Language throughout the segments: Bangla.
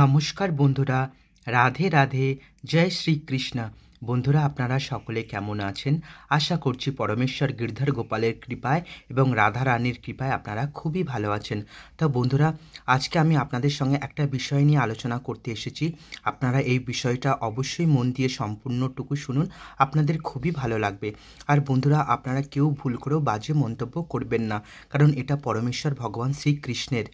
নমস্কার বন্ধুরা রাধে রাধে জয় শ্রীকৃষ্ণ বন্ধুরা আপনারা সকলে কেমন আছেন আশা করছি পরমেশ্বর গিরধর গোপালের কৃপায় এবং রাধা রানীর কৃপায় আপনারা খুবই ভালো আছেন তো বন্ধুরা আজকে আমি আপনাদের সঙ্গে একটা বিষয় নিয়ে আলোচনা করতে এসেছি আপনারা এই বিষয়টা অবশ্যই মন দিয়ে সম্পূর্ণটুকু শুনুন আপনাদের খুবই ভালো লাগবে আর বন্ধুরা আপনারা কেউ ভুল করেও বাজে মন্তব্য করবেন না কারণ এটা পরমেশ্বর ভগবান শ্রীকৃষ্ণের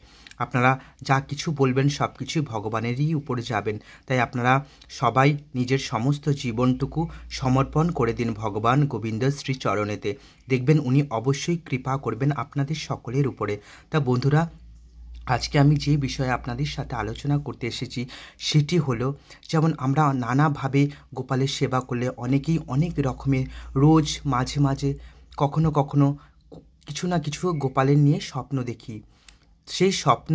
আপনারা যা কিছু বলবেন সব কিছুই ভগবানেরই উপরে যাবেন তাই আপনারা সবাই নিজের সমস্ত জীবনটুকু সমর্পণ করে দিন ভগবান গোবিন্দ শ্রীচরণেতে চরণেতে দেখবেন উনি অবশ্যই কৃপা করবেন আপনাদের সকলের উপরে তা বন্ধুরা আজকে আমি যে বিষয়ে আপনাদের সাথে আলোচনা করতে এসেছি সেটি হলো যেমন আমরা নানাভাবে গোপালের সেবা করলে অনেকেই অনেক রকমের রোজ মাঝে মাঝে কখনো কখনো কিছু না কিছু গোপালের নিয়ে স্বপ্ন দেখি সেই স্বপ্ন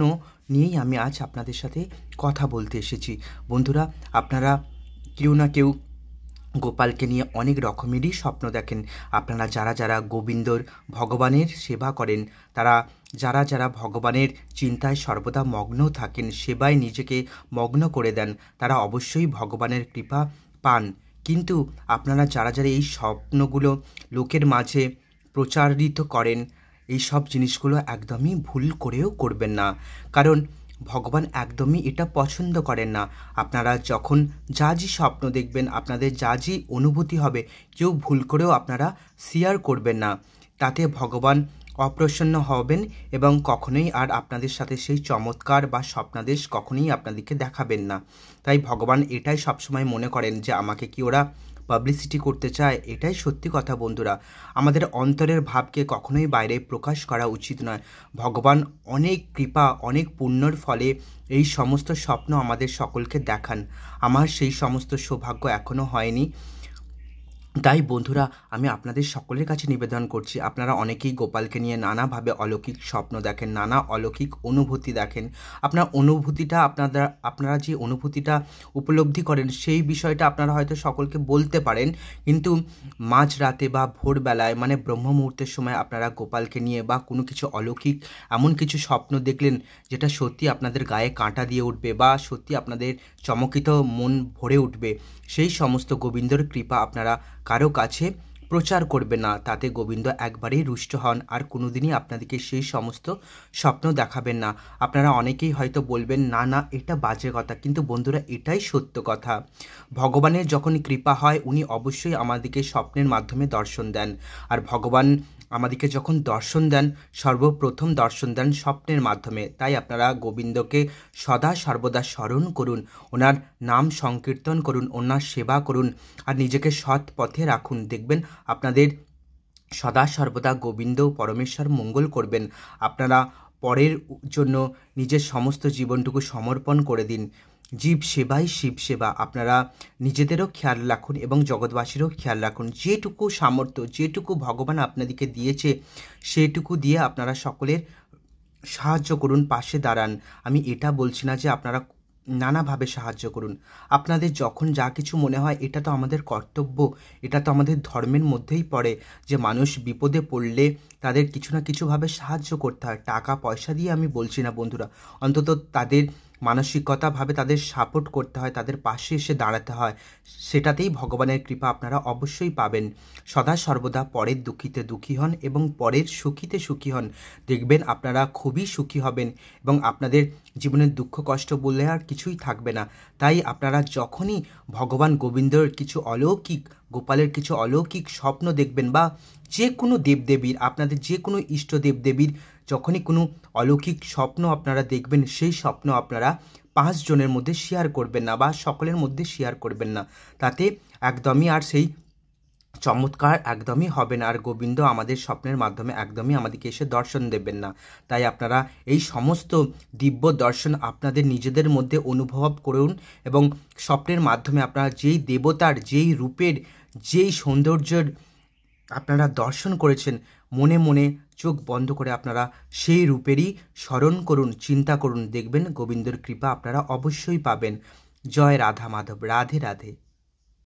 নিয়েই আমি আজ আপনাদের সাথে কথা বলতে এসেছি বন্ধুরা আপনারা কেউ না কেউ গোপালকে নিয়ে অনেক রকমেরই স্বপ্ন দেখেন আপনারা যারা যারা গোবিন্দর ভগবানের সেবা করেন তারা যারা যারা ভগবানের চিন্তায় সর্বদা মগ্ন থাকেন সেবায় নিজেকে মগ্ন করে দেন তারা অবশ্যই ভগবানের কৃপা পান কিন্তু আপনারা যারা যারা এই স্বপ্নগুলো লোকের মাঝে প্রচারিত করেন এই সব জিনিসগুলো একদমই ভুল করেও করবেন না কারণ ভগবান একদমই এটা পছন্দ করেন না আপনারা যখন যা যে স্বপ্ন দেখবেন আপনাদের যা যে অনুভূতি হবে কেউ ভুল করেও আপনারা শেয়ার করবেন না তাতে ভগবান অপ্রসন্ন হবেন এবং কখনোই আর আপনাদের সাথে সেই চমৎকার বা স্বপ্নাদেশ কখনোই আপনাদেরকে দেখাবেন না তাই ভগবান এটাই সবসময় মনে করেন যে আমাকে কি ওরা পাবলিসিটি করতে চায় এটাই সত্যি কথা বন্ধুরা আমাদের অন্তরের ভাবকে কখনোই বাইরে প্রকাশ করা উচিত নয় ভগবান অনেক কৃপা অনেক পুণ্যর ফলে এই সমস্ত স্বপ্ন আমাদের সকলকে দেখান আমার সেই সমস্ত সৌভাগ্য এখনও হয়নি তাই বন্ধুরা আমি আপনাদের সকলের কাছে নিবেদন করছি আপনারা অনেকেই গোপালকে নিয়ে নানাভাবে অলৌকিক স্বপ্ন দেখেন নানা অলৌকিক অনুভূতি দেখেন আপনার অনুভূতিটা আপনারা আপনারা যে অনুভূতিটা উপলব্ধি করেন সেই বিষয়টা আপনারা হয়তো সকলকে বলতে পারেন কিন্তু মাঝ রাতে বা ভোরবেলায় মানে ব্রহ্ম মুহূর্তের সময় আপনারা গোপালকে নিয়ে বা কোনো কিছু অলৌকিক এমন কিছু স্বপ্ন দেখলেন যেটা সত্যি আপনাদের গায়ে কাঁটা দিয়ে উঠবে বা সত্যি আপনাদের চমকিত মন ভরে উঠবে সেই সমস্ত গোবিন্দর কৃপা আপনারা কারো কাছে প্রচার করবে না তাতে গোবিন্দ একবারেই রুষ্ট হন আর কোনোদিনই আপনাদেরকে সেই সমস্ত স্বপ্ন দেখাবেন না আপনারা অনেকেই হয়তো বলবেন না না এটা বাজে কথা কিন্তু বন্ধুরা এটাই সত্য কথা ভগবানের যখন কৃপা হয় উনি অবশ্যই আমাদেরকে স্বপ্নের মাধ্যমে দর্শন দেন আর ভগবান আমাদেরকে যখন দর্শন দেন সর্বপ্রথম দর্শন দেন স্বপ্নের মাধ্যমে তাই আপনারা গোবিন্দকে সদা সর্বদা স্মরণ করুন ওনার নাম সংকীর্তন করুন ওনার সেবা করুন আর নিজেকে সৎ পথে রাখুন দেখবেন আপনাদের সদা সর্বদা গোবিন্দ পরমেশ্বর মঙ্গল করবেন আপনারা পরের জন্য নিজের সমস্ত জীবনটুকু সমর্পণ করে দিন জীব সেবাই শিব সেবা আপনারা নিজেদেরও খেয়াল রাখুন এবং জগৎবাসীরও খেয়াল রাখুন যেটুকু সামর্থ্য যেটুকু ভগবান আপনাদেরকে দিয়েছে সেটুকু দিয়ে আপনারা সকলের সাহায্য করুন পাশে দাঁড়ান আমি এটা বলছি না যে আপনারা নানাভাবে সাহায্য করুন আপনাদের যখন যা কিছু মনে হয় এটা তো আমাদের কর্তব্য এটা তো আমাদের ধর্মের মধ্যেই পড়ে যে মানুষ বিপদে পড়লে তাদের কিছু না কিছুভাবে সাহায্য করতে হয় টাকা পয়সা দিয়ে আমি বলছি না বন্ধুরা অন্তত তাদের মানসিকতাভাবে তাদের সাপোর্ট করতে হয় তাদের পাশে এসে দাঁড়াতে হয় সেটাতেই ভগবানের কৃপা আপনারা অবশ্যই পাবেন সদা সর্বদা পরের দুঃখিতে দুঃখী হন এবং পরের সুখীতে সুখী হন দেখবেন আপনারা খুবই সুখী হবেন এবং আপনাদের জীবনের দুঃখ কষ্ট বললে আর কিছুই থাকবে না তাই আপনারা যখনই ভগবান গোবিন্দর কিছু অলৌকিক গোপালের কিছু অলৌকিক স্বপ্ন দেখবেন বা যে কোনো দেবদেবীর আপনাদের যে কোনো ইষ্ট দেবদেবীর যখনই কোনো অলৌকিক স্বপ্ন আপনারা দেখবেন সেই স্বপ্ন আপনারা পাঁচজনের মধ্যে শেয়ার করবেন না বা সকলের মধ্যে শেয়ার করবেন না তাতে একদমই আর সেই চমৎকার একদমই হবে না আর গোবিন্দ আমাদের স্বপ্নের মাধ্যমে একদমই আমাদেরকে এসে দর্শন দেবেন না তাই আপনারা এই সমস্ত দিব্য দর্শন আপনাদের নিজেদের মধ্যে অনুভব করুন এবং স্বপ্নের মাধ্যমে আপনারা যেই দেবতার যেই রূপের যেই সৌন্দর্যের আপনারা দর্শন করেছেন মনে মনে চোখ বন্ধ করে আপনারা সেই রূপেরই স্মরণ করুন চিন্তা করুন দেখবেন গোবিন্দর কৃপা আপনারা অবশ্যই পাবেন জয় রাধা মাধব রাধে রাধে